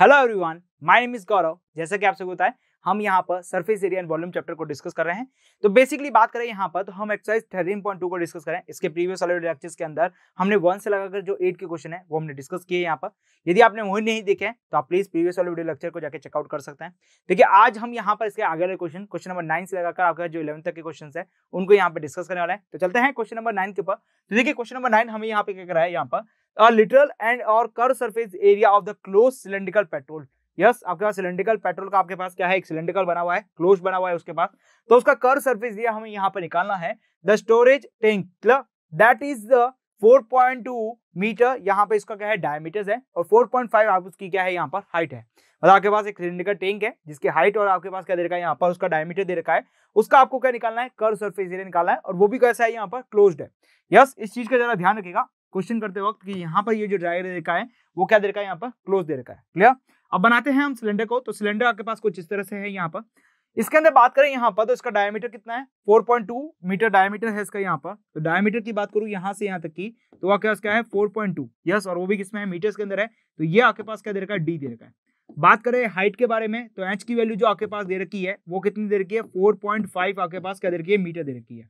hello everyone my name is Gaurav जैसा कि आप सबको हम यहाँ पर surface area and volume chapter को डिस्कस कर रहे हैं तो बेसिकली बात करें यहाँ पर तो हम एक्सरसाइज थर्टीन पॉइंट टू को डिस्कस करें इसके प्रीवियस वाले लेक्चर्स के अंदर हमने वन से लगाकर जो एट के क्वेश्चन है वो हमने डिस्कस किए यहाँ पर यदि आपने वही नहीं देखे हैं तो आप प्लीज प्रीवियस वाले वीडियो लेक्चर को जाकर चेकआउट कर सकते हैं देखिए आज हम यहाँ पर इसके आगे क्वेश्चन क्वेश्चन नंबर नाइन से लगाकर आपका जो इलेवन तक के क्वेश्चन है उनको यहाँ पर डिस्कस करने वाले हैं तो चलते हैं क्वेश्चन नंबर नाइन के ऊपर तो देखिए क्वेश्चन नंबर नाइन हमें यहाँ पे क्या कराया यहाँ पर लिटरल एंड और कर surface area of the close closed petrol yes आपके पास सिलेंड्रिकल पेट्रोल का आपके पास क्या है एक सिलेंड्रिकल बना हुआ है क्लोज बना हुआ है उसके पास तो उसका कर सर्फेस एरिया हमें यहाँ पर निकालना है the storage tank that is the 4.2 metre यहाँ पे इसका क्या है डायमीटर है और 4.5 पॉइंट आप उसकी क्या है यहाँ पर हाइट है मतलब आपके पास एक सिलेंड्रिकल टैंक है जिसकी हाइट और आपके पास क्या दे रखा है यहाँ पर उसका डायमीटर दे रखा है उसका आपको क्या निकालना है कर सरफेस एरिया निकालना है और वो भी कैसा है यहाँ पर क्लोज्ड है यस इस चीज का जरा ध्यान रखेगा क्वेश्चन करते वक्त कि यहाँ पर ये जो ड्राई रखा है वो क्या दे रखा है यहाँ पर क्लोज दे रखा है क्लियर अब बनाते हैं हम सिलेंडर को तो सिलेंडर आपके पास कुछ इस तरह से है यहाँ पर इसके अंदर बात करें यहाँ पर तो इसका डायमीटर कितना है 4.2 मीटर डायमीटर है इसका यहाँ पर तो डायमीटर की बात करूँ यहाँ से यहाँ तक की तो आपके क्या क्या है 4.2 यस और वो भी किसमें है मीटर के अंदर है तो ये आपके पास क्या दे रखा है डी दे रखा है बात करें हाइट के बारे में तो एच की वैल्यू जो आपके पास दे रखी है वो कितनी दे रखी है फाइव आपके पास क्या दे रखी है मीटर दे रखी है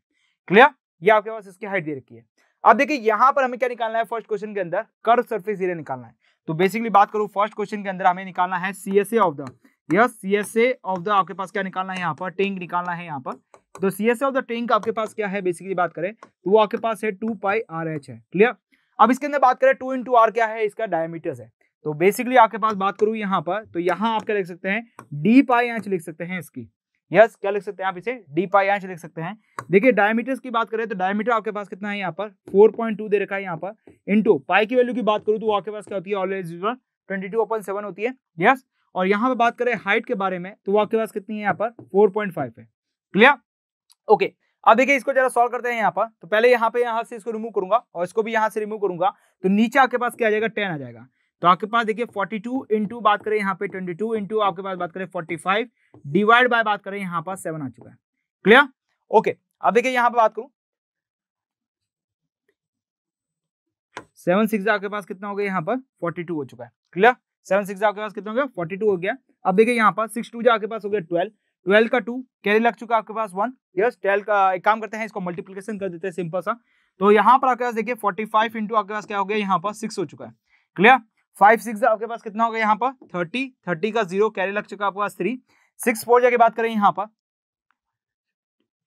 क्लियर ये आपके पास इसकी हाइट दे रखी है अब देखिए यहां पर हमें क्या निकालना है फर्स्ट क्वेश्चन के अंदर कर्व सर्फेस एरिया निकालना है तो बेसिकली बात करूं फर्स्ट क्वेश्चन के अंदर हमें निकालना है सीएसए ऑफ द यह सीएसए ऑफ द आपके पास क्या निकालना है यहाँ पर टेंग निकालना है यहाँ पर तो सीएसए ऑफ द टेंग आपके पास क्या है बेसिकली बात करें तो वो आपके पास है टू पाई आर एच है क्लियर अब इसके अंदर बात करें टू इंटू आर क्या है इसका डायमीटर है तो बेसिकली आपके पास बात करूं यहाँ पर तो यहाँ आप क्या लिख सकते हैं डी पाई एच लिख सकते हैं इसकी यस क्या लिख सकते हैं आप इसे डी पाई एच लिख सकते हैं देखिए डायमीटर्स की बात करें तो डायमीटर आपके पास कितना है यहाँ पर 4.2 दे रखा है यहाँ पर इंटू पाई की वैल्यू की बात करूँ तो आपके पास क्या होती है always twenty two upon seven होती है यस और यहाँ पर बात करें हाइट के बारे में तो वो आपके पास कितनी है यहाँ पर फोर पॉइंट फाइव है क्लियर ओके अब देखिए इसको जरा सॉल्व करते हैं यहाँ पर तो पहले यहाँ पे यहाँ से इसको रिमूव करूंगा और इसको भी यहाँ से रिमूव करूंगा तो नीचे आपके पास क्या आ जाएगा टेन आ जाएगा तो आपके पास देखिए 42 टू इंटू बात करें यहाँ पे 22 टू इंटू आपके पास बात करें 45 डिवाइड बाय बात करें यहाँ पास सेवन आ चुका है क्लियर ओके अब देखिए यहाँ पे बात करूं सेवन सिक्स आपके पास कितना हो गया यहाँ पर फोर्टी टू हो चुका है क्लियर सेवन सिक्स आपके पास कितना हो गया फोर्टी टू हो गया अब देखिए यहाँ पर सिक्स टू जो आपके पास हो गया ट्वेल्व ट्वेल्व का टू कैरी लग चुका आपके पास वन यस ट्वेल्व का एक काम करते हैं इसको मल्टीप्लीकेशन कर देते हैं सिंपल सा तो यहाँ पर आपके पास देखिए फोर्टी फाइव इंटू आपके पास क्या हो गया यहाँ पर सिक्स हो चुका है क्लियर फाइव सिक्स आपके पास कितना हो गया यहाँ पर थर्टी थर्टी का जीरो कैरी लग चुका आपके पास थ्री सिक्स फोर जाके बात करें यहाँ पर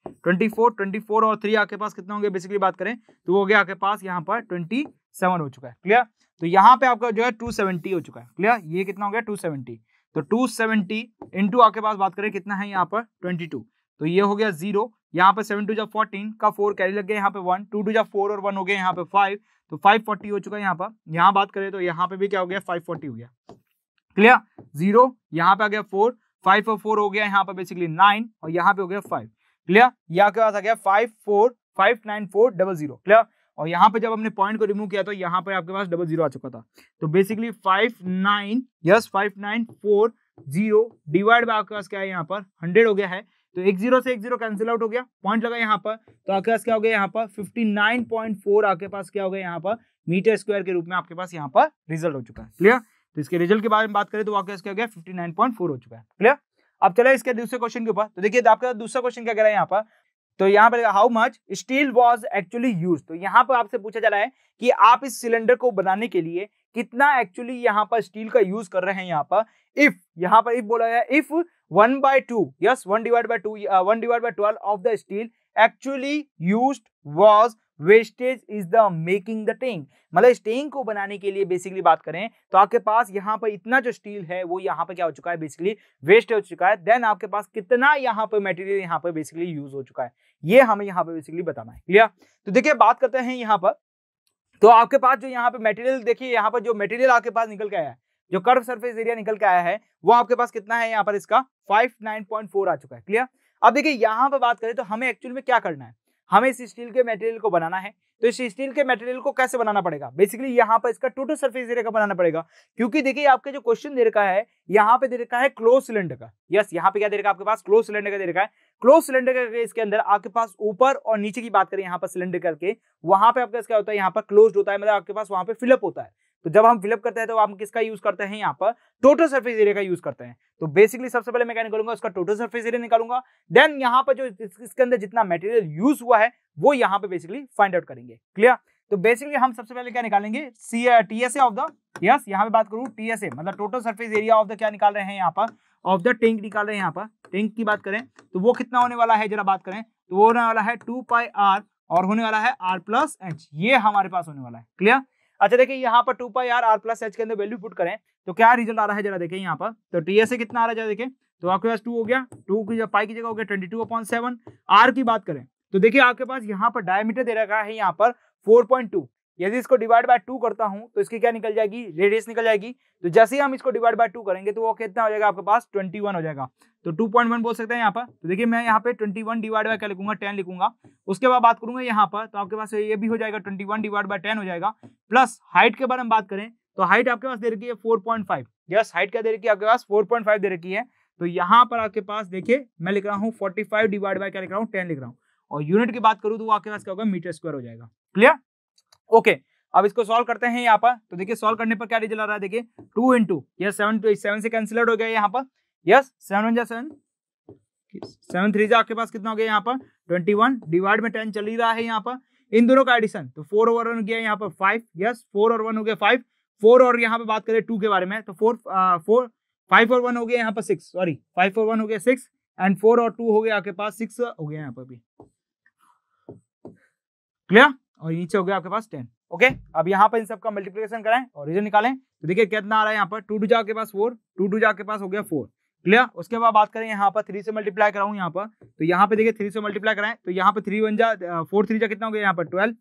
ट्वेंटी फोर ट्वेंटी फोर और थ्री आपके पास कितना होंगे बेसिकली बात करें तो वो हो गया आपके पास यहाँ पर ट्वेंटी सेवन हो चुका है क्लियर तो यहाँ पे आपका जो है टू सेवेंटी हो चुका है क्लियर ये कितना हो गया टू सेवेंटी तो टू सेवेंटी इंटू आपके पास बात करें कितना है यहाँ पर ट्वेंटी टू तो ये हो गया जीरो यहाँ पे सेवन टू जब फोर्टीन का फोर कैरी लग गया यहाँ पे वन टू टू जब फोर और वन हो गया यहाँ पे फाइव तो फाइव फोर्टी हो चुका है यहाँ पर यहाँ बात करें तो यहाँ पे भी क्या हो गया फाइव फोर्टी हो गया क्लियर जीरो यहाँ पे आ गया फोर फाइव और फोर हो गया यहाँ पे बेसिकली नाइन और यहाँ पे हो गया फाइव क्लियर यहाँ के पास आ गया five four five nine four double zero clear और यहाँ पे जब हमने पॉइंट को रिमूव किया तो यहाँ पे आपके पास डबल जीरो आ चुका था तो basically five nine yes five nine four zero divide by आपके पास क्या है यहाँ पर हंड्रेड हो गया है तो एक जीरो से एक जीरो कैंसिल आउट हो गया पॉइंट लगा यहाँ पर तो आपके पास क्या हो गया यहाँ पर फिफ्टी नाइन पॉइंट फोर आपके पास क्या हो गया यहाँ पर मीटर स्क्वायर के रूप में आपके पास यहाँ पर रिजल्ट हो चुका है क्लियर तो इसके रिजल्ट के बारे में बात करें तो आपके पास क्या हो गया 59.4 हो चुका है क्लियर अब चले इसके दूसरे क्वेश्चन के ऊपर तो देखिए आपके पास दूसरा क्वेश्चन क्या कह रहा है यहाँ पर तो यहाँ पर how much steel was actually use तो यहाँ पर आपसे पूछा जा रहा है कि आप इस सिलेंडर को बनाने के लिए कितना एक्चुअली यहाँ पर स्टील का यूज कर रहे हैं यहाँ पर इफ यहाँ पर इफ बोला गया if one by two yes one divide by two one divide divided twelve of the steel actually use was wastage is the making the tank मतलब इस टेंग को बनाने के लिए बेसिकली बात करें तो आपके पास यहाँ पर इतना जो स्टील है वो यहाँ पर क्या हो चुका है बेसिकली वेस्ट हो चुका है देन आपके पास कितना यहाँ पर मेटेरियल यहाँ पर बेसिकली यूज हो चुका है ये हमें यहाँ पर बेसिकली बताना है क्लियर तो देखिए बात करते हैं यहाँ पर तो आपके पास जो यहाँ पे मेटेरियल देखिए यहाँ पर जो मेटेरियल आपके पास निकल के आया है जो कर्व सरफेस एरिया निकल के आया है वो आपके पास कितना है यहाँ पर इसका 59.4 आ चुका है क्लियर अब देखिए यहाँ पर बात करें तो हमें एक्चुअल में क्या करना है हमें इस स्टील के मटेरियल को बनाना है तो इस स्टील के मटेरियल को कैसे बनाना पड़ेगा बेसिकली यहाँ पर इसका टोटल सरफेस एरिया का बनाना पड़ेगा क्योंकि देखिए आपके जो क्वेश्चन दे रखा है यहाँ पे दे रखा है क्लोज सिलेंडर का यस यहाँ पे क्या दे रखा है आपके पास क्लोज सिलेंडर का दे रखा है क्लोज सिलेंडर का इसके अंदर आपके पास ऊपर और नीचे की बात करें यहाँ पर सिलेंडर करके वहां पे आपका क्या होता है यहाँ पर क्लोज होता है मतलब आपके पास वहां पे फिलअप होता है तो जब हम फिलअप करते हैं तो हम किसका यूज करते हैं यहाँ पर टोटल सर्फेस एरिया का यूज करते हैं तो बेसिकली सबसे पहले मैं क्या निकालूंगा उसका टोटल सर्फेस एरिया निकालूंगा देन यहाँ पर जो इसके अंदर जितना मेटेरियल यूज हुआ है वो यहाँ पे बेसिकली फाइंड आउट करेंगे क्लियर तो बेसिकली हम सबसे पहले क्या निकालेंगे C T S of the yes यहाँ पे बात करूँ टी एस ए मतलब total surface area of the क्या निकाल रहे हैं यहाँ पर ऑफ द टेंक निकाल रहे हैं यहाँ पर टेंक की बात करें तो वो कितना होने वाला है जरा बात करें तो वो होने वाला है टू पाई आर और होने वाला है आर प्लस एच ये हमारे पास होने वाला है क्लियर अच्छा देखिए यहाँ पर two pi r r plus h के अंदर वैल्यू पुट करें तो क्या रिजल्ट आ रहा है जरा देखें यहाँ पर तो टी एस ए कितना आ रहा है जरा देखें तो आपके पास टू हो गया टू की पाई की जगह हो गया twenty two upon seven r की बात करें तो देखिए आपके पास यहाँ पर डायमीटर दे रखा है यहाँ पर फोर पॉइंट टू यदि इसको डिवाइड बाय टू करता हूँ तो इसकी क्या निकल जाएगी रेडियस निकल जाएगी तो जैसे ही हम इसको डिवाइड बाय टू करेंगे तो वो कितना हो जाएगा आपके पास ट्वेंटी वन हो जाएगा तो टू पॉइंट वन बोल सकते हैं यहाँ पर तो देखिए मैं यहाँ पे ट्वेंटी वन डिवाइड बाय क्या लिखूंगा टेन लिखूंगा उसके बाद बात करूंगा यहाँ पर तो आपके पास ये भी हो जाएगा twenty one divide by ten हो जाएगा प्लस हाइट के बारे में बात करें तो हाइट आपके पास दे रखी है four point five yes height क्या दे रखी है आपके पास फोर पॉइंट फाइव दे रखी है तो यहाँ पर आपके पास देखिए मैं लिख रहा हूँ फोर्टी फाइव डिवाइड बाय क्या लिख रहा हूँ टेन लिख रहा हूँ और यूनिट की बात करूँ तो आपके पास क्या होगा मीटर स्क्वायर हो जाएगा क्लियर ओके अब इसको सॉल्व करते हैं यहाँ पर तो देखिए सॉल्व करने पर क्या रिजल्ट आ रहा है देखिए two into yes seven two seven से कैंसिल हो गया यहाँ पर यस सेवन वन जा सेवन सेवन थ्री जा आपके पास कितना हो गया यहाँ पर ट्वेंटी वन डिवाइड में टेन चल ही रहा है यहाँ पर इन दोनों का एडिशन तो फोर ओवर वन हो गया यहाँ पर फाइव यस फोर और वन हो गया फाइव फोर और यहाँ पर बात करें टू के बारे में तो फोर फोर फाइव और वन हो गया यहाँ पर सिक्स सॉरी फाइव और वन हो गया सिक्स एंड फोर और टू हो गया आपके पास सिक्स हो गया यहाँ पर भी क्लियर और नीचे हो गया आपके पास टेन ओके अब यहाँ पर इन सब का मल्टीप्लीकेशन करें और रीजन निकालें तो देखिए कितना आ रहा है यहाँ पर टू टू जाके पास फोर टू टू जाके पास हो गया फोर क्लियर उसके बाद बात करें यहाँ पर थ्री से मल्टीप्लाई कराऊँ यहाँ पर तो यहाँ पे देखिए थ्री से मल्टीप्लाई कराएं तो यहाँ पे थ्री वन जा फोर थ्री जा कितना हो गया यहाँ पर ट्वेल्व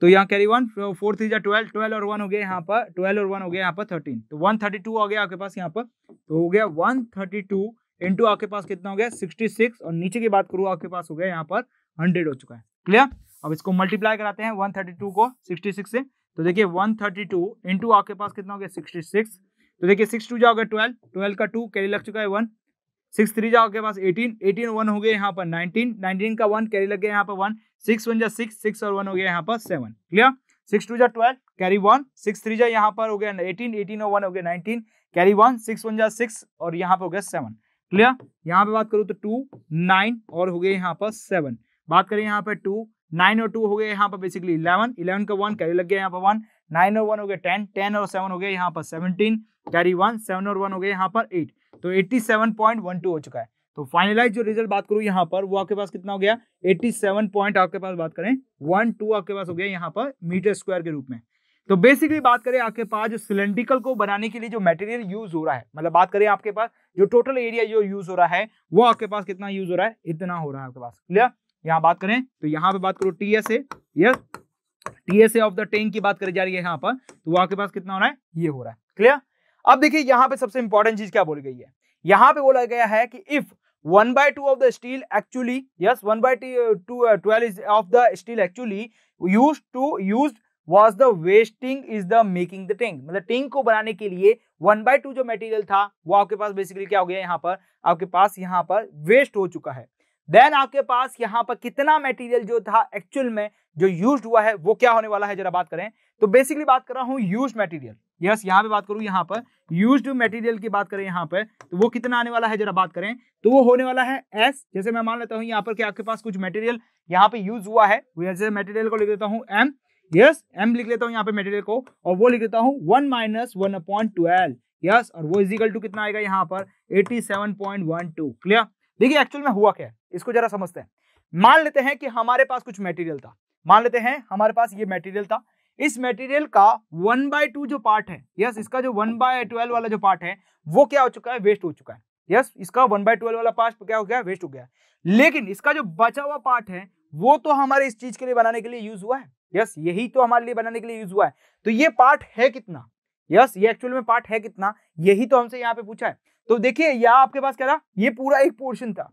तो यहाँ कैरी वन फोर थ्री जा ट्वेल्व ट्वेल्व और वन हो गया यहाँ पर ट्वेल्व और वन हो गया यहाँ पर थर्टीन तो वन थर्टी टू आ गया आपके पास यहाँ पर तो हो गया वन थर्टी टू इंटू आपके पास कितना हो गया सिक्सटी सिक्स और नीचे की बात करूँ आपके पास हो गया यहाँ पर हंड्रेड हो चुका है क्लियर अब इसको मल्टीप्लाई कराते हैं 132 को 66 से तो देखिए 132 थर्टी टू आपके पास कितना हो गया 66 तो देखिए सिक्स टू जाओगे ट्वेल्व ट्वेल्व का टू कैरी लग चुका है वन सिक्स थ्री जाओ आपके पास एटीन एटीन वन हो गया यहाँ पर नाइनटीन नाइनटीन का वन कैरी लग गया यहाँ पर वन सिक्स वन जा सिक्स सिक्स और वन हो गया यहाँ पर सेवन क्लियर सिक्स टू जा twelve carry one six three जा यहाँ पर हो गया एटीन एटीन और वन हो गया nineteen carry one six one जा सिक्स और यहाँ पर हो गया सेवन क्लियर यहाँ पे बात करूँ तो टू नाइन और हो गया यहाँ पर सेवन बात करें यहाँ पर टू नाइन और टू हो गया यहाँ पर बेसिकली इलेवन इलेवन का वन कैरी लग गया यहाँ पर वन नाइन और वन हो गया टेन टेन और सेवन हो गया यहाँ पर सेवनटीन कैरी वन सेवन और वन हो गया यहाँ पर एट तो eighty seven point one two हो चुका है तो फाइनलाइज जो रिजल्ट बात करूँ यहाँ पर वो आपके पास कितना हो गया एट्टी सेवन पॉइंट आपके पास बात करें वन टू आपके पास हो गया यहाँ पर मीटर स्क्वायर के रूप में तो बेसिकली बात करें आपके पास जो सिलेंड्रिकल को बनाने के लिए जो मटेरियल यूज हो रहा है मतलब बात करें आपके पास जो टोटल एरिया जो यूज हो रहा है वो आपके पास कितना यूज हो रहा है इतना हो रहा है आपके पास क्लियर यहां बात करें तो यहाँ पे बात करो T S S yes T S F of the tank की बात करी जा रही है यहाँ पर तो आपके पास कितना हो रहा है ये हो रहा है क्लियर अब देखिए यहाँ पे सबसे इंपॉर्टेंट चीज क्या बोली गई है यहाँ पे बोला गया है कि if one by two of the steel actually yes one by two twelve of the steel actually use to use was the wasting is the making the tank मतलब टैंक को बनाने के लिए वन बाय टू जो material था वो आपके पास basically क्या हो गया यहाँ पर आपके पास यहाँ पर वेस्ट हो चुका है देन आपके पास यहाँ पर कितना मटेरियल जो था एक्चुअल में जो यूज हुआ है वो क्या होने वाला है जरा बात करें तो बेसिकली बात कर रहा हूँ यूज मटेरियल यस यहाँ पे बात करूं यहां पर यूज मटेरियल की बात करें यहाँ पर तो वो कितना आने वाला है जरा बात करें तो वो होने वाला है एस जैसे मैं मान लेता हूं यहाँ पर कि आपके पास कुछ मटेरियल यहाँ पे यूज हुआ है जैसे को लिख देता हूँ एम यस एम लिख लेता हूँ यहाँ पे मेटीरियल को और वो लिख देता हूँ one minus one point twelve yes और वो इजिकल टू कितना आएगा यहाँ पर eighty seven point one two clear देखिए एक्चुअल में हुआ क्या है इसको जरा समझते हैं मान लेते हैं कि हमारे पास कुछ मेटीरियल था मान लेते हैं हमारे पास ये मेटीरियल था इस मेटीरियल का वन बाय टू जो पार्ट है यस इसका जो वन बाय ट्वेल्व वाला जो पार्ट है वो क्या हो चुका है वेस्ट हो चुका है यस इसका वन बाय ट्वेल्व वाला पार्ट क्या हो गया वेस्ट हो गया लेकिन इसका जो बचा हुआ पार्ट है वो तो हमारे इस चीज के लिए बनाने के लिए यूज हुआ है यस यही तो हमारे लिए बनाने के लिए यूज हुआ है तो ये पार्ट है कितना यस ये एक्चुअल में पार्ट है कितना यही तो हमसे यहाँ पे पूछा है तो देखिए यह आपके पास क्या था ये पूरा एक पोर्शन था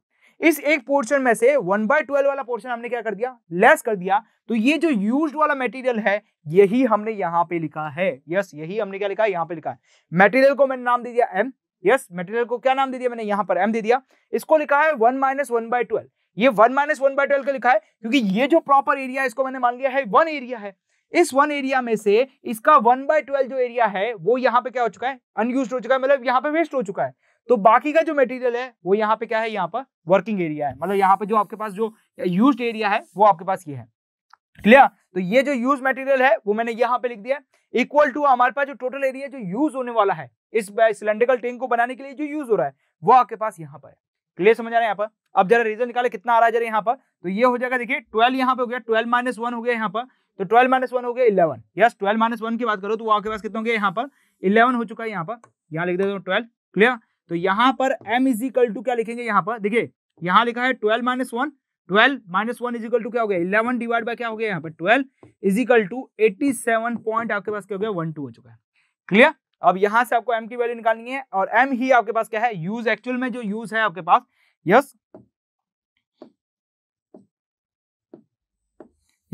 इस एक पोर्शन में से वन बाय ट्वेल्व वाला पोर्शन हमने क्या कर दिया लेस कर दिया तो ये जो यूज वाला मेटीरियल है यही हमने यहाँ पे लिखा है यस यही हमने क्या लिखा है यहाँ पे लिखा है मेटीरियल को मैंने नाम दे दिया एम यस मेटीरियल को क्या नाम दे दिया मैंने यहाँ पर एम दे दिया इसको लिखा है one minus one by twelve ये one minus one by twelve का लिखा है क्योंकि ये जो प्रॉपर एरिया है इसको मैंने मान लिया है वन एरिया है इस वन एरिया में से इसका वन बाय ट्वेल्व जो एरिया है वो यहाँ पे क्या हो चुका है अनयूज हो चुका है मतलब यहाँ पे वेस्ट हो चुका है तो बाकी का जो मटेरियल है वो यहाँ पे क्या है यहाँ पर वर्किंग एरिया है मतलब यहाँ पे जो आपके पास जो यूज एरिया है वो आपके पास ये है क्लियर तो ये जो यूज मटेरियल है वो मैंने यहाँ पे लिख दिया इक्वल टू हमारे पास जो टोटल एरिया जो यूज होने वाला है इस सिलेंड्रिकल टैंक को बनाने के लिए जो यूज हो रहा है वो आपके पास यहाँ पर है क्लियर समझ आ रहा है यहाँ पर अब जरा रीजन निकाले कितना आ रहा है जरा यहाँ पर तो ये हो जाएगा देखिए ट्वेल्व यहाँ पे हो गया ट्वेल्व माइनस वन हो गया यहाँ पर तो ट्वेल्व माइनस वन हो गया eleven yes twelve minus one की बात करो तो वो आपके पास कितना हो गया यहाँ पर इलेवन हो चुका है यहाँ पर यहाँ लिख देता हूँ ट्वेल्व क्लियर तो यहां पर m इजिकल टू क्या लिखेंगे यहां पर देखिए यहां लिखा है twelve minus one twelve minus one is equal to क्या हो गया इलेवन डिवाइड बाय क्या हो गया यहाँ पर twelve equal to eighty seven point आपके पास क्या हो गया वन टू हो चुका है क्लियर अब यहां से आपको m की वैल्यू निकालनी है और m ही आपके पास क्या है यूज एक्चुअल में जो यूज है आपके पास यस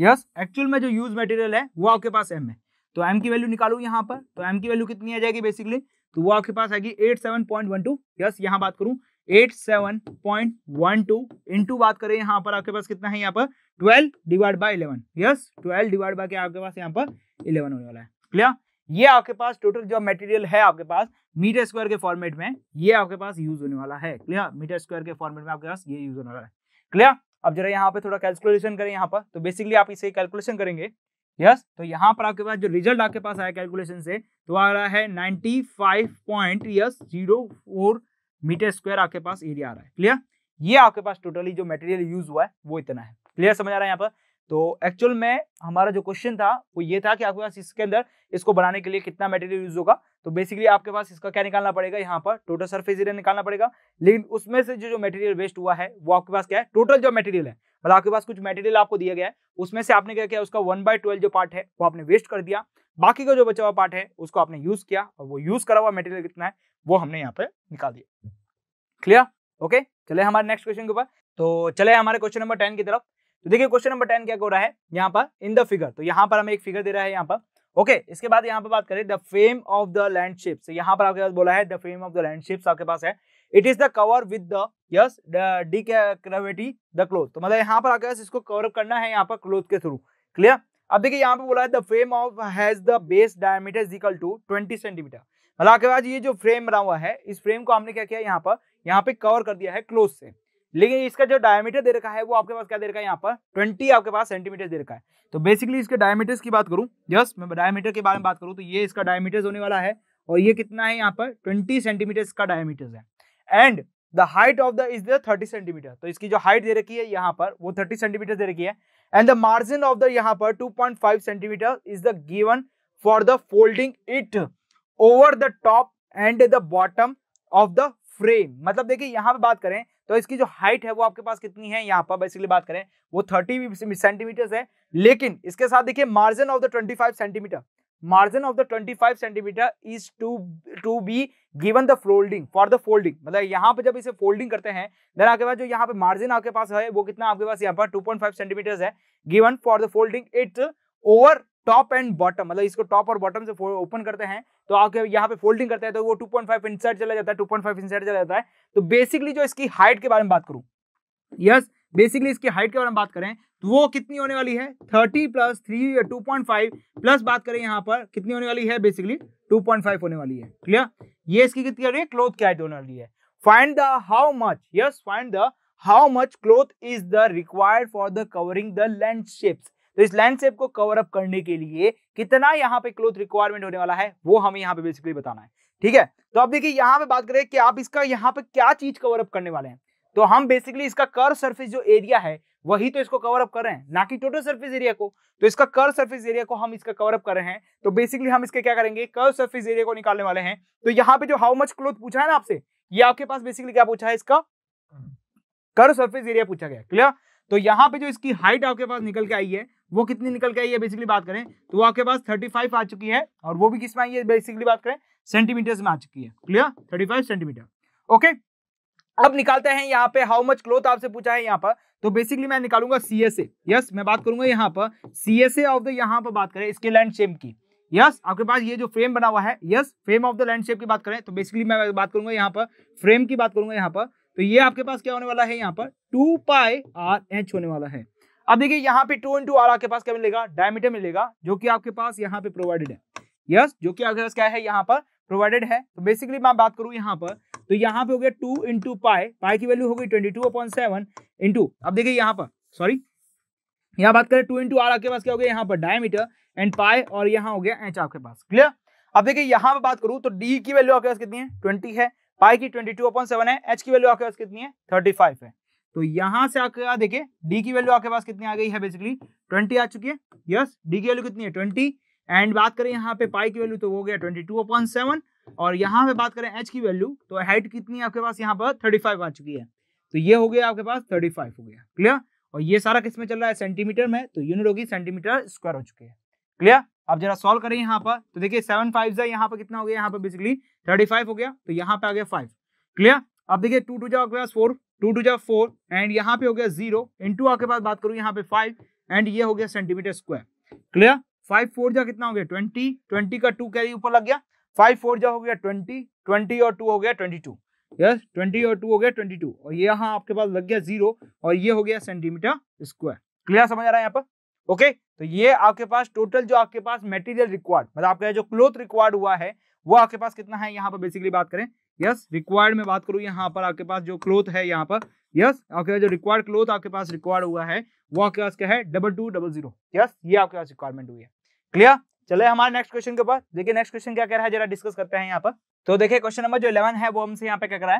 यस एक्चुअल में जो यूज मटेरियल है वो आपके पास एम है तो एम की वैल्यू निकालू यहाँ पर तो एम की वैल्यू कितनी आ जाएगी बेसिकली तो वो आपके पास आएगी eight seven point one two yes यहाँ बात करूँ eight seven point one two into बात करें यहाँ पर आपके पास कितना है यहाँ पर twelve divide by eleven yes twelve divide by आपके पास यहाँ पर इलेवन होने वाला है क्लियर ये आपके पास टोटल जो मटेरियल है आपके पास मीटर स्क्वायर के फॉर्मेट में ये आपके पास यूज होने वाला है क्लियर मीटर स्क्वायर के फॉर्मेट में आपके पास ये यूज होने वाला है क्लियर अब जरा यहाँ पे थोड़ा कैलकुलेशन करें यहाँ पर तो बेसिकली आप इसे कैलकुलेशन करेंगे यस तो यहाँ पर आपके पास जो रिजल्ट आपके पास आया कैलकुलेशन से तो आ रहा है ninety five point yes zero four metre square आपके पास एरिया आ रहा है क्लियर ये आपके पास टोटली जो मटेरियल यूज हुआ है वो इतना है क्लियर समझ आ रहा है यहाँ पर तो एक्चुअल में हमारा जो क्वेश्चन था वो ये था कि आपके पास इसके अंदर इसको बनाने के लिए कितना मटेरियल यूज होगा तो बेसिकली आपके पास इसका क्या निकालना पड़ेगा यहाँ पर टोटल सरफेस एरिया निकालना पड़ेगा लेकिन उसमें से जो जो मटेरियल वेस्ट हुआ है वो आपके पास क्या है टोटल जो मटेरियल है मतलब आपके पास कुछ मटेरियल आपको दिया गया है उसमें से आपने क्या किया उसका वन बाय जो पार्ट है वो आपने वेस्ट कर दिया बाकी का जो बचा हुआ पार्ट है उसको आपने यूज किया और वो यूज करा हुआ मेटेरियल कितना है वो हमने यहाँ पर निकाल दिया क्लियर ओके चले हमारे नेक्स्ट क्वेश्चन के ऊपर तो चले हमारे क्वेश्चन नंबर टेन की तरफ तो देखिए क्वेश्चन नंबर टेन क्या हो रहा है यहाँ पर इन द फिगर तो यहाँ पर हमें एक फिगर दे रहा है यहाँ पर ओके okay, इसके बाद यहाँ पर बात करें the frame of the lampshades यहाँ पर आपके पास बोला है the frame of the lampshade आपके पास है it is the cover with the yes D the cloth तो मतलब यहाँ पर आपके पास इसको कवर करना है यहाँ पर क्लोथ के थ्रू क्लियर अब देखिए यहाँ पर बोला है the frame of has the base diameter equal to 20 centimetre मतलब आपके पास ये जो फ्रेम बना हुआ है इस फ्रेम को हमने क्या किया यहाँ पर यहाँ पे कवर कर दिया है क्लोथ से लेकिन इसका जो डायमीटर दे रखा है वो आपके पास क्या दे रखा है यहाँ पर ट्वेंटी आपके पास सेंटीमीटर दे रखा है तो बेसिकली इसके डायमीटर्स की बात करूँ यस मैं डायमीटर के बारे में बात करूँ तो ये इसका डायमीटर्स होने वाला है और ये कितना है यहाँ पर ट्वेंटी सेंटीमीटर का डायमीटर्स है and the height of the is the thirty centimetre तो इसकी जो हाइट दे रखी है यहाँ पर वो थर्टी सेंटीमीटर दे रखी है and the margin of the यहाँ पर two point five centimetre is the given for the folding it over the top and the bottom of the frame मतलब देखिए यहाँ पे बात करें तो इसकी जो हाइट है वो आपके पास कितनी है यहाँ पर बेसिकली बात करें वो थर्टी सेंटीमीटर है लेकिन इसके साथ देखिए margin of the twenty centimetre margin of the five centimetre is to to be given the folding for the folding मतलब यहाँ पे जब इसे फोल्डिंग करते हैं देन आपके पास जो यहाँ पे मार्जिन आपके पास है वो कितना आपके पास यहाँ पर टू पॉइंट फाइव सेंटीमीटर है given for the folding it over top and bottom मतलब इसको टॉप और बॉटम से ओपन करते हैं तो आगे यहाँ पे फोल्डिंग करता है तो वो 2.5 पॉइंट चला जाता है 2.5 इनसाइड चला जाता है तो बेसिकली जो इसकी हाइट के बारे में बात करूँ यस yes, बेसिकली इसकी हाइट के बारे में बात करें तो वो कितनी होने वाली है thirty plus three two point five plus बात करें यहाँ पर कितनी होने वाली है बेसिकली टू पॉइंट फाइव होने वाली है क्लियर ये इसकी कितनी है क्लोथ की हाइट होने वाली है find the how much yes find the how much cloth is the required for the covering the land तो इस लैंडस्केप को कवर अप करने के लिए कितना यहाँ पे क्लोथ रिक्वायरमेंट होने वाला है वो हमें यहाँ पे बेसिकली बताना है ठीक है तो आप देखिए यहाँ पे बात करें कि आप इसका यहाँ पे क्या चीज कवर अप करने वाले हैं तो हम बेसिकली इसका कर सर्फिस जो एरिया है वही तो इसको कवर अप कर रहे हैं ना कि टोटल सर्फिस एरिया को तो इसका कर सर्फिस एरिया को हम इसका कवर अप कर रहे हैं तो बेसिकली हम इसके क्या करेंगे कर सर्फिस एरिया को निकालने वाले हैं तो यहाँ पे जो हाउ मच क्लोथ पूछा है ना आपसे ये आपके पास बेसिकली क्या पूछा है इसका कर सर्फिस एरिया पूछा गया क्लियर तो यहाँ पे जो इसकी हाइट आपके पास निकल के आई है वो कितनी निकल के आई है बेसिकली बात करें तो वो आपके पास थर्टी फाइव आ चुकी है और वो भी किस में आई है बेसिकली बात करें सेंटीमीटर्स में आ चुकी है clear thirty five centimetre okay अब निकालते हैं यहाँ पे हाउ मच क्लोथ आपसे पूछा है यहाँ पर तो बेसिकली मैं निकालूंगा सी एस ए यस मैं बात करूंगा यहाँ पर C S A of the यहाँ पर बात करें इसके लैंड शेप की यस yes, आपके पास ये जो फ्रेम बना हुआ है yes frame of the land shape की बात करें तो बेसिकली मैं बात करूंगा यहाँ पर फ्रेम की बात करूंगा यहाँ पर तो ये आपके पास क्या होने वाला है यहाँ पर टू पाई आर एच होने वाला है अब देखिए यहाँ पे टू इंटू आर आपके पास क्या मिलेगा डायमीटर मिलेगा जो कि आपके पास यहाँ पे प्रोवाइडेड है यस yes, जो कि आपके पास क्या है यहाँ पर प्रोवाइडेड है तो बेसिकली मैं बात करूँ यहाँ पर तो यहाँ पे हो गया टू इंटू पाए पाए की वैल्यू हो गई twenty two upon seven into अब देखिए यहाँ पर सॉरी यहाँ बात करें टू इंटू आर आपके पास क्या हो गया यहाँ पर डायमीटर एंड पाए और यहाँ हो गया एच आपके पास क्लियर अब देखिए यहाँ पर बात करूँ तो डी की वैल्यू आपके पास कितनी है ट्वेंटी है पाई की ट्वेंटी टू अपॉइंट सेवन है एच की वैल्यू आपके पास कितनी है थर्टी फाइव है तो यहां से आके क्या देखे डी की वैल्यू आपके पास कितनी आ गई है बेसिकली ट्वेंटी आ चुकी है यस डी की वैल्यू कितनी है ट्वेंटी एंड बात करें यहाँ पे पाई की वैल्यू तो हो गया ट्वेंटी टू अपॉइंट सेवन और यहाँ पे बात करें एच की वैल्यू तो हाइट कितनी आपके पास यहाँ पर थर्टी फाइव आ चुकी है तो ये हो गया आपके पास थर्टी फाइव हो गया क्लियर और ये सारा किसमें चल रहा है सेंटीमीटर में तो यूनिट होगी सेंटीमीटर स्क्वायर हो चुके हैं क्लियर अब जरा सॉल्व करें यहाँ पर तो देखिए सेवन फाइव है यहाँ पर कितना हो गया यहाँ पर बेसिकली थर्टी फाइव हो गया तो यहाँ पे आ गया फाइव क्लियर अब देखिए टू टू जाओ आपके पास फोर टू टू जा फोर एंड यहाँ पे हो गया जीरो इंटू आके बाद बात करूँ यहाँ पे फाइव एंड ये हो गया centimetre square clear five four जा कितना हो गया ट्वेंटी ट्वेंटी का टू कैरी ऊपर लग गया फाइव फोर जा हो गया ट्वेंटी ट्वेंटी और टू हो गया ट्वेंटी टू यस ट्वेंटी और टू हो गया ट्वेंटी टू और ये यहाँ आपके पास लग गया जीरो और ये हो गया सेंटीमीटर स्क्वायर क्लियर समझ आ रहा है यहाँ पर ओके तो ये आपके पास टोटल जो आपके पास मटेरियल रिक्वायर्ड मतलब आपका जो क्लोथ रिक्वायर्ड हुआ है वो आपके पास कितना है यहाँ पर बेसिकली बात करें यस रिक्वायर्ड में बात करूँ यहाँ पर आपके पास जो क्लोथ है यहाँ पर यस आपके पास जो रिक्वायर्ड क्लोथ आपके पास रिक्वायर्ड हुआ है वो आपके पास क्या है double two double zero yes ये आपके पास रिक्वायरमेंट हुई है क्लियर चले हमारे नेक्स्ट क्वेश्चन के ऊपर देखिए नेक्स्ट क्वेश्चन क्या कह रहा है जरा डिस्कस करते हैं यहाँ पर तो देखिए क्वेश्चन नंबर जो इलेवन है वो हमसे यहाँ पे क्या कर रहा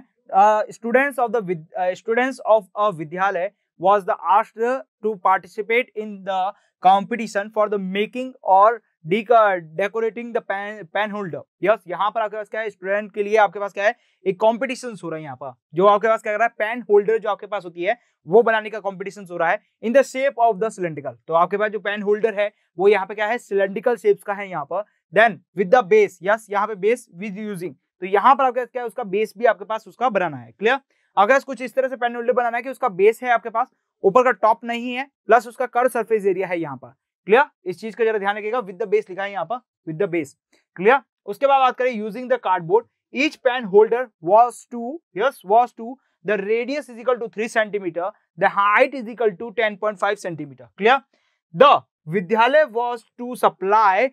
है students of the students of a vidyalaya was the asked to participate in the competition for the making और डी का decorating the pen pen holder yes यहाँ पर आपके पास क्या है स्टूडेंट के लिए आपके पास क्या है एक कॉम्पिटिशन हो रहा है यहाँ पर जो आपके पास क्या कर रहा है पेन होल्डर जो आपके पास होती है वो बनाने का कॉम्पिटिशन हो रहा है in the shape of the cylindrical तो आपके पास जो पेन होल्डर है वो यहाँ पे क्या है सिलेंड्रिकल शेप्स का है यहाँ पर then with the base yes यहाँ पे बेस विद यूजिंग तो यहाँ पर आपके पास क्या है उसका बेस भी आपके पास उसका बनाना है क्लियर अगर कुछ इस तरह से पेन होल्डर बनाना है कि उसका बेस है आपके पास ऊपर का टॉप नहीं है प्लस उसका कर सरफेस एरिया है यहाँ पर क्लियर इस चीज का जरा ध्यान रखिएगा विद द बेस लिखा है यहाँ पर विद द बेस क्लियर उसके बाद बात करें using the cardboard each pen holder was to yes was to the radius is equal to three centimetre the height is equal to ten point five centimetre clear the vidyalaya was to supply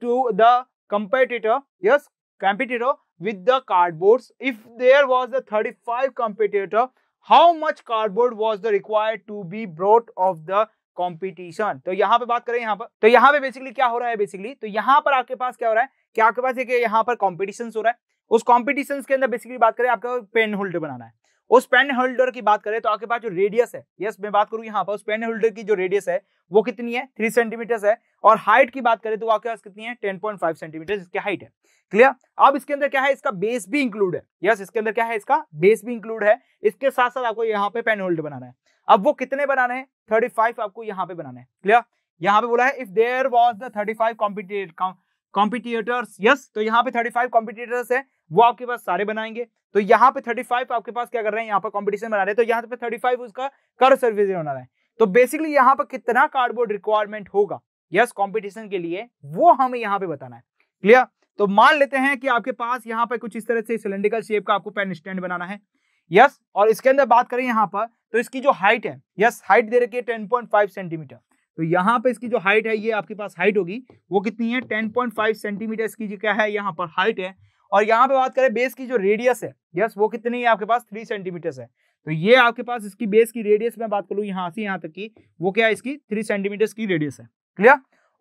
to the competitor yes competitor with the cardboard if there was the thirty five competitor how much cardboard was the required to be brought of the competition तो यहाँ पे बात करें यहाँ पर तो यहाँ पे बेसिकली क्या हो रहा है बेसिकली तो यहाँ पर आपके पास क्या हो रहा है कि आपके पास एक यहाँ पर कॉम्पिटिशन हो रहा है उस कॉम्पिटिशन के अंदर बेसिकली बात करें आपका पेन होल्डर बनाना है उस पेन होल्डर की बात करें तो आपके पास जो रेडियस है यस मैं बात करूं यहाँ पर उस पेन होल्डर की जो रेडियस है वो कितनी है थ्री सेंटीमीटर है और हाइट की बात करें तो आपके पास कितनी है टेन पॉइंट फाइव सेंटीमीटर इसकी हाइट है क्लियर अब इसके अंदर क्या है इसका बेस भी इंक्लूड है यस इसके अंदर क्या है इसका बेस भी इंक्लूड है इसके साथ साथ आपको यहाँ पे पेन होल्डर बनाना है अब वो कितने बनाने थर्टी फाइव आपको यहाँ पे बनाने क्लियर यहाँ पे बोला है if there was thirty five competitors yes तो यहाँ पे थर्टी फाइव कॉम्पिटिटर्स है वो आपके पास सारे बनाएंगे तो यहाँ पे थर्टी फाइव आपके पास क्या कर रहे हैं यहाँ पर कॉम्पिटिशन बना रहे तो यहाँ पे थर्टी फाइव उसका कर सर्विस बना है तो बेसिकली यहाँ पर कितना कार्डबोर्ड रिक्वायरमेंट होगा यस कॉम्पिटिशन के लिए वो हमें यहाँ पे बताना है क्लियर तो मान लेते हैं कि आपके पास यहाँ पे कुछ इस तरह से सिलेंड्रिकल शेप का आपको पेन स्टैंड बनाना है यस और इसके अंदर बात करें यहाँ पर तो इसकी जो हाइट है यस हाइट दे रखी है टेन पॉइंट फाइव सेंटीमीटर तो यहाँ पे इसकी जो हाइट है ये आपके पास हाइट होगी वो कितनी है टेन पॉइंट फाइव सेंटीमीटर इसकी जो क्या है यहाँ पर हाइट है और यहाँ पे बात करें बेस की जो रेडियस है यस वो कितनी है आपके पास थ्री सेंटीमीटर है तो ये आपके पास इसकी बेस की रेडियस में बात करूँ यहाँ से यहाँ तक की वो क्या है इसकी थ्री सेंटीमीटर की रेडियस है क्लियर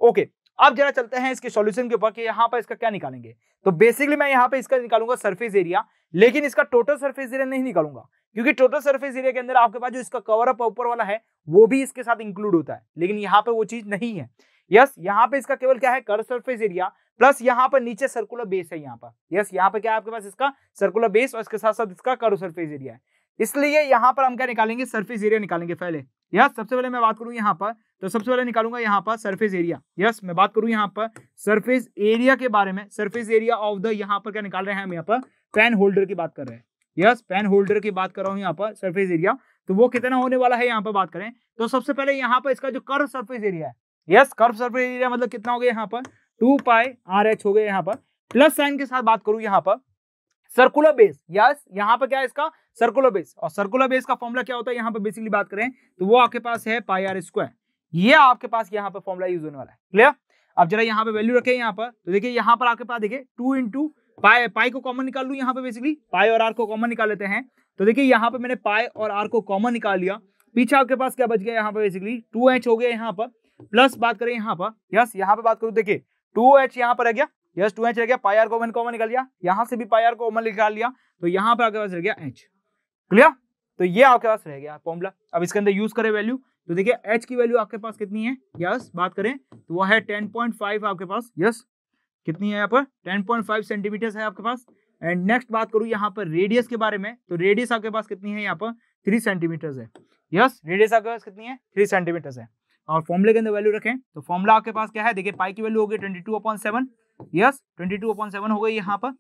ओके अब जरा चलते हैं इसके सॉल्यूशन के ऊपर कि यहाँ पर इसका क्या निकालेंगे तो बेसिकली मैं यहाँ पे इसका निकालूंगा सरफेस एरिया लेकिन इसका टोटल सरफेस एरिया नहीं निकालूंगा क्योंकि टोटल सरफेस एरिया के अंदर आपके पास जो इसका कवर अप ऊपर वाला है वो भी इसके साथ इंक्लूड होता है लेकिन यहाँ पे वो चीज नहीं है यस यहाँ पे इसका केवल क्या है कर सर्फेस एरिया प्लस यहाँ पर नीचे सर्कुलर बेस है यहाँ पर यस यहाँ पे क्या है आपके पास इसका सर्कुलर बेस और इसके साथ साथ इसका कर सर्फेस एरिया है इसलिए यहाँ पर हम क्या निकालेंगे सर्फेस एरिया निकालेंगे पहले यस सबसे पहले मैं बात करूँ यहाँ पर तो सबसे पहले निकालूंगा यहाँ पर सर्फेस एरिया यस मैं बात करूँ यहाँ पर सर्फेस एरिया के बारे में सर्फेस एरिया ऑफ द यहाँ पर क्या निकाल रहे हैं हम यहाँ पर पेन होल्डर की बात कर रहे हैं यस पेन होल्डर की बात कर रहा हूँ यहाँ पर सर्फेस एरिया तो वो कितना होने वाला है यहाँ पर बात करें तो सबसे पहले यहाँ पर इसका जो कर्व सर्फेस एरिया है यस कर्व सर्फेस एरिया मतलब कितना हो गया यहाँ पर टू पाई आर एच हो गया यहाँ पर प्लस साइन के साथ बात करूँ यहाँ पर सर्कुलर बेस यस यहाँ पर क्या है इसका सर्कुलर बेस और सर्कुलर बेस का फॉर्मुला क्या होता है यहाँ पर बेसिकली बात करें तो वो आपके पास है पाई आर स्क्वायर ये आपके पास यहाँ पर फॉर्मुला यूज होने वाला है क्लियर अब जरा यहाँ पे वैल्यू रखें यहाँ पर तो देखिए यहाँ पर आपके पास देखिए टू इंटू पाई पाई को कॉमन निकाल लू यहाँ पे बेसिकली पाई और आर को कॉमन निकाल लेते हैं तो देखिए यहाँ पे मैंने पाई और आर को कॉमन निकाल लिया पीछे आपके पास क्या बच गया यहाँ पे बेसिकली टू एच हो गया यहाँ पर प्लस बात करें यहाँ पर यस यहाँ पे बात करूँ देखिये टू एच यहाँ पर रह गया यस टू एच रह गया पाई आर कॉमन कॉमन निकल गया यहां से भी पाई आर कॉमन निकाल लिया तो यहाँ पर आपके पास रह गया एच क्लियर तो ये आपके पास रह गया फॉर्मूला अब इसके अंदर यूज करें वैल्यू तो देखिए एच की वैल्यू आपके पास कितनी है यस बात करें तो वो है टेन पॉइंट फाइव आपके पास यस कितनी है यहाँ पर टेन पॉइंट फाइव सेंटीमीटर है आपके पास एंड नेक्स्ट बात करूं यहाँ पर रेडियस के बारे में तो रेडियस आपके पास कितनी है यहाँ पर थ्री सेंटीमीटर्स है यस रेडियस आपके पास कितनी है थ्री सेंटीमीटर्स है और फॉर्मुले के अंदर वैल्यू रखें तो फॉर्मुला आपके पास क्या है देखिए पाई की वैल्यू होगी twenty two upon seven yes twenty two upon seven हो गई यहाँ पर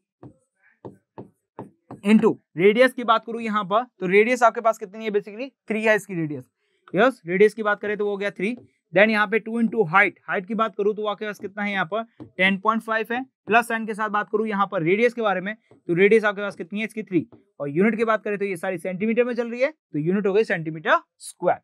इंटू रेडियस की बात करूँ यहाँ पर तो रेडियस आपके पास कितनी है बेसिकली थ्री है इसकी रेडियस यस रेडियस की बात करें तो वो हो गया थ्री देन यहाँ पे टू इंटू हाइट हाइट की बात करूँ तो आपके पास कितना है यहाँ पर टेन पॉइंट फाइव है प्लस साइन के साथ बात करूँ यहाँ पर रेडियस के बारे में तो रेडियस आपके पास कितनी है इसकी थ्री और यूनिट की बात करें तो ये सारी सेंटीमीटर में चल रही है तो यूनिट हो गई सेंटीमीटर स्क्वायर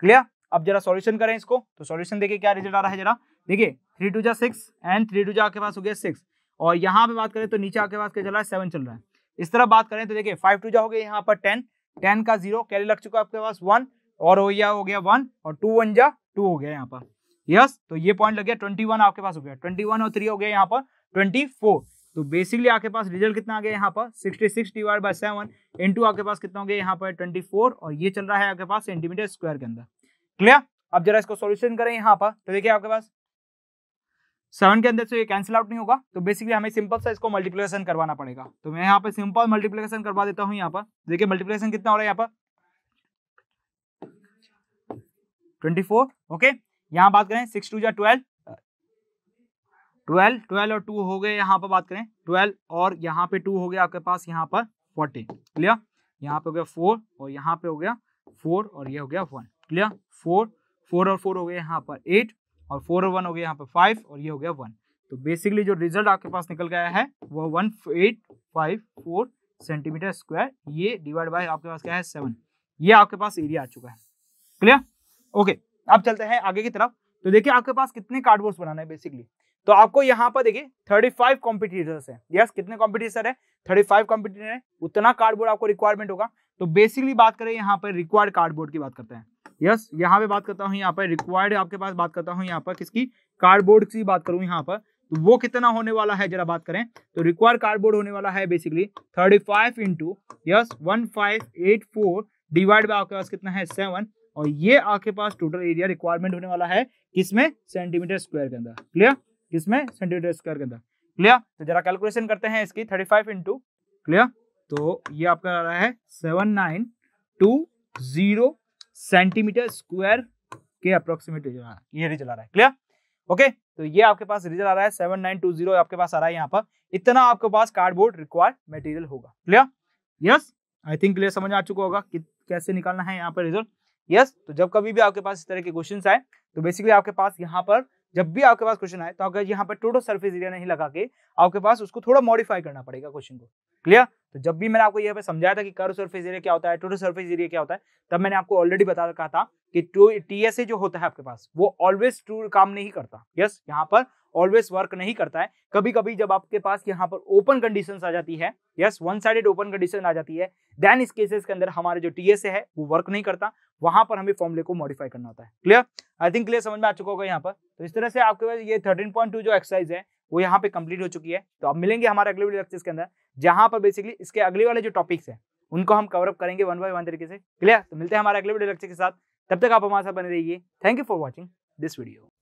क्लियर अब जरा सॉल्यूशन करें इसको तो सॉल्यूशन देखिए क्या रिजल्ट आ रहा है जरा देखिए थ्री टू जा सिक्स एंड थ्री टू जा आपके पास हो गया सिक्स और यहाँ पे बात करें तो नीचे आपके पास क्या चल रहा है सेवन चल रहा है इस तरह बात करें तो देखिए फाइव टू जा हो गया यहाँ पर टेन टेन का जीरो कैरी लग चुका है आपके पास वन और हो गया हो गया वन और टू वन जा टू हो गया यहाँ पर यस तो ये पॉइंट लग गया ट्वेंटी वन आपके पास हो गया ट्वेंटी वन और थ्री हो गया यहाँ पर ट्वेंटी फोर तो बेसिकली आपके पास रिजल्ट कितना आ गया यहाँ पर sixty six divide by seven into आपके पास कितना हो गया यहाँ पर ट्वेंटी फोर और ये चल रहा है आपके पास सेंटीमीटर स्क्वायर के अंदर क्लियर अब जरा इसको सोल्यूशन करें यहाँ पर तो देखिए आपके पास सेवन के अंदर से ये कैंसिल आउट नहीं होगा तो बेसिकली हमें सिंपल सा इसको मल्टीप्लिकेशन करवाना पड़ेगा तो मैं यहाँ पर सिंपल मल्टीप्लिकेशन करवा देता हूँ यहाँ पर देखिए मल्टीप्लिकेशन कितना हो रहा है यहाँ पर ट्वेंटी फोर ओके यहाँ बात करें सिक्स टू या ट्वेल्व ट्वेल्व ट्वेल्व और टू हो गए यहाँ पर बात करें ट्वेल्व और यहाँ पे टू हो गया आपके पास यहाँ पर फोर्टीन क्लियर यहाँ पे हो गया फोर और यहाँ पे हो गया फोर और ये हो गया वन क्लियर फोर फोर और फोर हो गया यहाँ पर एट और फोर और वन हो गया यहाँ पे फाइव और ये हो गया वन तो बेसिकली जो रिजल्ट आपके पास निकल गया है वो one eight five four centimetre square ये डिवाइड बाय आपके पास क्या है सेवन ये आपके पास एरिया आ चुका है क्लियर ओके अब चलते हैं आगे की तरफ तो देखिए आपके पास कितने कार्डबोर्ड बनाना है बेसिकली तो आपको यहाँ पर देखिए थर्टी फाइव कॉम्पिटिटर्स है यस कितने कॉम्पिटिटर है फाइव कॉम्पिटिटर है उतना कार्डबोर्ड आपको रिक्वायरमेंट होगा तो बेसिकली बात करें यहाँ पर रिक्वायर्ड कार्डबोर्ड की बात करते हैं यस यहाँ पे बात करता हूँ यहाँ पर रिक्वायर्ड आपके पास बात करता हूँ यहाँ पर किसकी कार्डबोर्ड की बात करूँ यहाँ पर तो वो कितना होने वाला है जरा बात करें तो रिक्वायर कार्डबोर्ड होने वाला है basically thirty five into yes one five eight four divide by आपके पास कितना है सेवन और ये आपके पास टोटल एरिया रिक्वायरमेंट होने वाला है किसमें सेंटीमीटर स्क्वायर के अंदर क्लियर किसमें सेंटीमीटर स्क्वायर के अंदर क्लियर तो जरा कैलकुलेशन करते हैं इसकी थर्टी फाइव इंटू क्लियर तो ये आपका आ रहा है seven nine two zero centimetre square के अप्रोक्सीमेट रिजल्ट आ रहा है ये रिजल्ट आ रहा है क्लियर ओके तो ये आपके पास रिजल्ट आ रहा है सेवन नाइन टू जीरो आपके पास आ रहा है यहाँ पर इतना आपके पास कार्डबोर्ड रिक्वायर्ड मटेरियल होगा clear yes I think clear समझ आ चुका होगा कि कैसे निकालना है यहाँ पर रिजल्ट यस yes, तो जब कभी भी आपके पास इस तरह के क्वेश्चन आए तो बेसिकली आपके पास यहाँ पर जब भी आपके पास क्वेश्चन आए तो अगर यहाँ पर टोटल सर्फेस एरिया नहीं लगा के आपके पास उसको थोड़ा मॉडिफाई करना पड़ेगा क्वेश्चन को क्लियर तो जब भी मैंने आपको यहाँ पे समझाया था कि कर सर्फेस एरिया क्या होता है टोटल सर्फेस एरिया क्या होता है तब मैंने आपको ऑलरेडी बता रखा था कि टी एस ए जो होता है आपके पास वो ऑलवेज टू काम नहीं करता यस yes, यहाँ पर ऑलवेज वर्क नहीं करता है कभी कभी जब आपके पास यहाँ पर ओपन कंडीशन आ जाती है yes one sided open condition आ जाती है देन इस केसेस के अंदर हमारे जो टी एस ए है वो वर्क नहीं करता वहां पर हमें फॉर्मुले को मॉडिफाई करना होता है क्लियर आई थिंक क्लियर समझ में आ चुका होगा यहाँ पर तो इस तरह से आपके पास ये थर्टीन पॉइंट टू जो एक्सरसाइज है वो यहाँ पे कंप्लीट हो चुकी है तो अब मिलेंगे हमारे अगले वीडियो लेक्चर्स के अंदर जहां पर बेसिकली इसके अगले वाले जो टॉपिक्स हैं उनको हम कवरअप करेंगे वन बाय वन तरीके से क्लियर तो मिलते हैं हमारे अगले वीडियो लेक्चर के साथ तब तक आप हमारे साथ बने रहिए thank you for watching this video